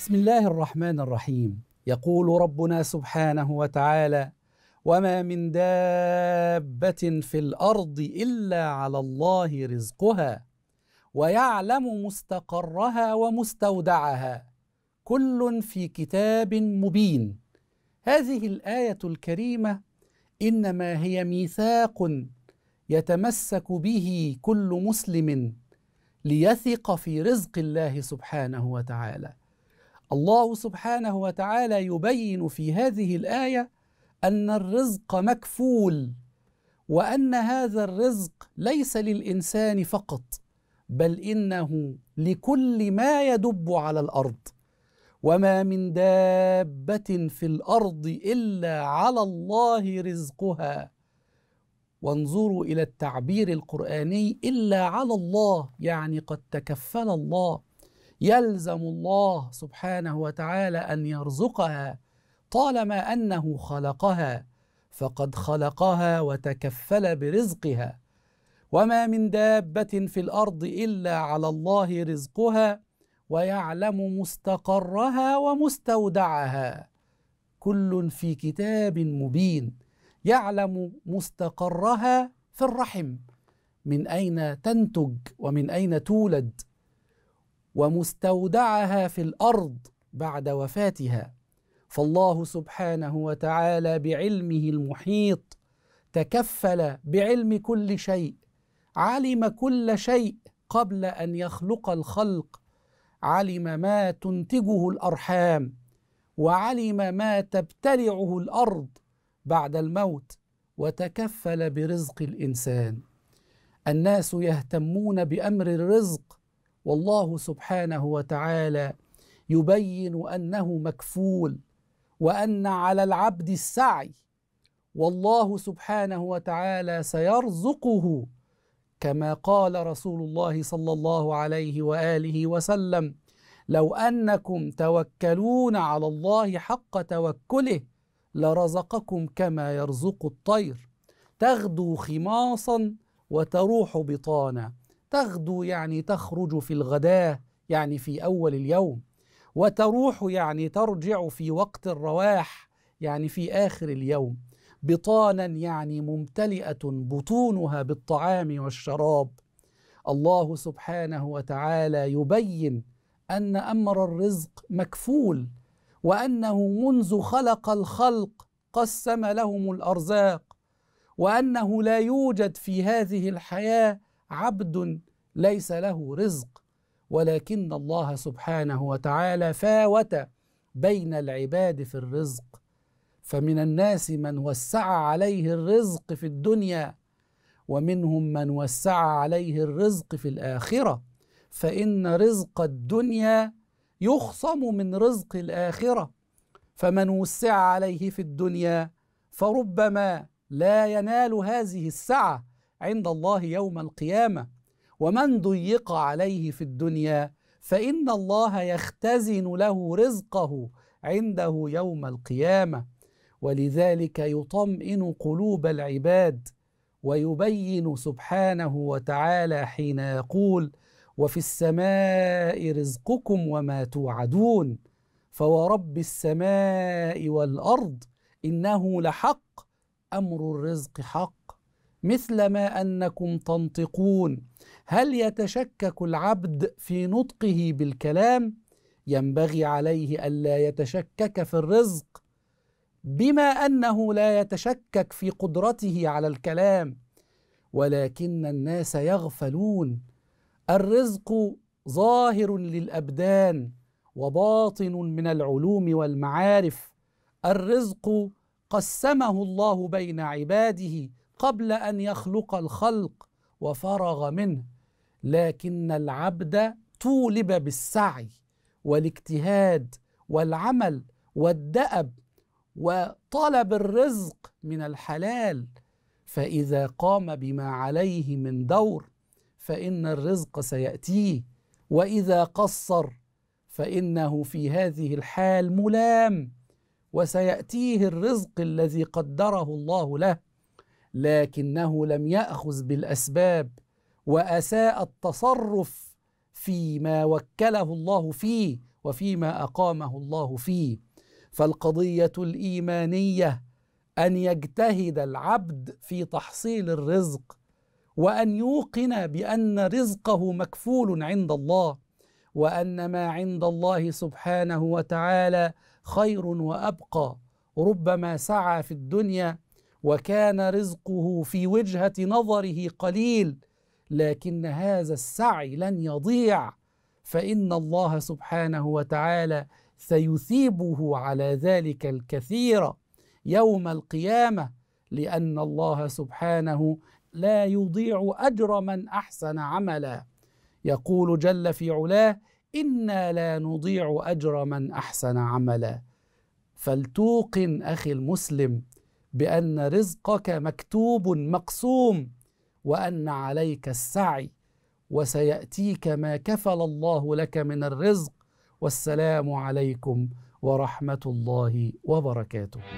بسم الله الرحمن الرحيم يقول ربنا سبحانه وتعالى وما من دابه في الارض الا على الله رزقها ويعلم مستقرها ومستودعها كل في كتاب مبين هذه الايه الكريمه انما هي ميثاق يتمسك به كل مسلم ليثق في رزق الله سبحانه وتعالى الله سبحانه وتعالى يبين في هذه الايه ان الرزق مكفول وان هذا الرزق ليس للانسان فقط بل انه لكل ما يدب على الارض وما من دابه في الارض الا على الله رزقها وانظروا الى التعبير القراني الا على الله يعني قد تكفل الله يلزم الله سبحانه وتعالى ان يرزقها طالما انه خلقها فقد خلقها وتكفل برزقها وما من دابه في الارض الا على الله رزقها ويعلم مستقرها ومستودعها كل في كتاب مبين يعلم مستقرها في الرحم من اين تنتج ومن اين تولد ومستودعها في الارض بعد وفاتها فالله سبحانه وتعالى بعلمه المحيط تكفل بعلم كل شيء علم كل شيء قبل ان يخلق الخلق علم ما تنتجه الارحام وعلم ما تبتلعه الارض بعد الموت وتكفل برزق الانسان الناس يهتمون بامر الرزق والله سبحانه وتعالى يبين انه مكفول وان على العبد السعي والله سبحانه وتعالى سيرزقه كما قال رسول الله صلى الله عليه واله وسلم لو انكم توكلون على الله حق توكله لرزقكم كما يرزق الطير تغدو خماصا وتروح بطانا تغدو يعني تخرج في الغداه يعني في اول اليوم وتروح يعني ترجع في وقت الرواح يعني في اخر اليوم بطانا يعني ممتلئه بطونها بالطعام والشراب الله سبحانه وتعالى يبين ان امر الرزق مكفول وانه منذ خلق الخلق قسم لهم الارزاق وانه لا يوجد في هذه الحياه عبد ليس له رزق ولكن الله سبحانه وتعالى فاوت بين العباد في الرزق فمن الناس من وسع عليه الرزق في الدنيا ومنهم من وسع عليه الرزق في الاخره فان رزق الدنيا يخصم من رزق الاخره فمن وسع عليه في الدنيا فربما لا ينال هذه السعه عند الله يوم القيامه ومن ضيق عليه في الدنيا فان الله يختزن له رزقه عنده يوم القيامه ولذلك يطمئن قلوب العباد ويبين سبحانه وتعالى حين يقول وفي السماء رزقكم وما توعدون فورب السماء والارض انه لحق امر الرزق حق مثل ما انكم تنطقون هل يتشكك العبد في نطقه بالكلام ينبغي عليه الا يتشكك في الرزق بما انه لا يتشكك في قدرته على الكلام ولكن الناس يغفلون الرزق ظاهر للابدان وباطن من العلوم والمعارف الرزق قسمه الله بين عباده قبل ان يخلق الخلق وفرغ منه لكن العبد طولب بالسعي والاجتهاد والعمل والدأب وطلب الرزق من الحلال فإذا قام بما عليه من دور فإن الرزق سيأتيه وإذا قصر فإنه في هذه الحال ملام وسيأتيه الرزق الذي قدره الله له لكنه لم ياخذ بالاسباب واساء التصرف فيما وكله الله فيه وفيما اقامه الله فيه فالقضيه الايمانيه ان يجتهد العبد في تحصيل الرزق وان يوقن بان رزقه مكفول عند الله وان ما عند الله سبحانه وتعالى خير وابقى ربما سعى في الدنيا وكان رزقه في وجهه نظره قليل لكن هذا السعي لن يضيع فان الله سبحانه وتعالى سيثيبه على ذلك الكثير يوم القيامه لان الله سبحانه لا يضيع اجر من احسن عملا يقول جل في علاه انا لا نضيع اجر من احسن عملا فلتوقن اخي المسلم بان رزقك مكتوب مقسوم وان عليك السعي وسياتيك ما كفل الله لك من الرزق والسلام عليكم ورحمه الله وبركاته